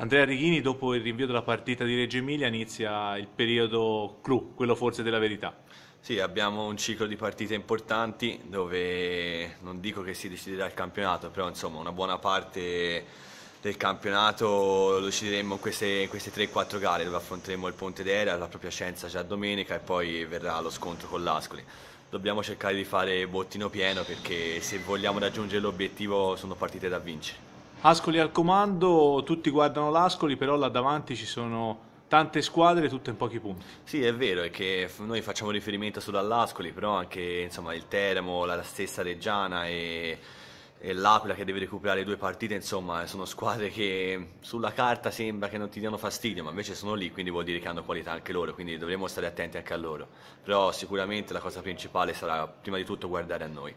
Andrea Righini, dopo il rinvio della partita di Reggio Emilia, inizia il periodo clou, quello forse della verità. Sì, abbiamo un ciclo di partite importanti dove non dico che si deciderà il campionato, però insomma una buona parte del campionato lo decideremo in queste, queste 3-4 gare dove affronteremo il Ponte d'Era, la propria Scienza già domenica e poi verrà lo scontro con l'Ascoli. Dobbiamo cercare di fare bottino pieno perché se vogliamo raggiungere l'obiettivo sono partite da vincere. Ascoli al comando, tutti guardano l'Ascoli, però là davanti ci sono tante squadre tutte in pochi punti. Sì, è vero, è che noi facciamo riferimento solo all'Ascoli, però anche insomma, il Teramo, la stessa Reggiana e, e l'Aquila che deve recuperare due partite, insomma, sono squadre che sulla carta sembra che non ti diano fastidio, ma invece sono lì, quindi vuol dire che hanno qualità anche loro, quindi dovremmo stare attenti anche a loro. Però sicuramente la cosa principale sarà prima di tutto guardare a noi.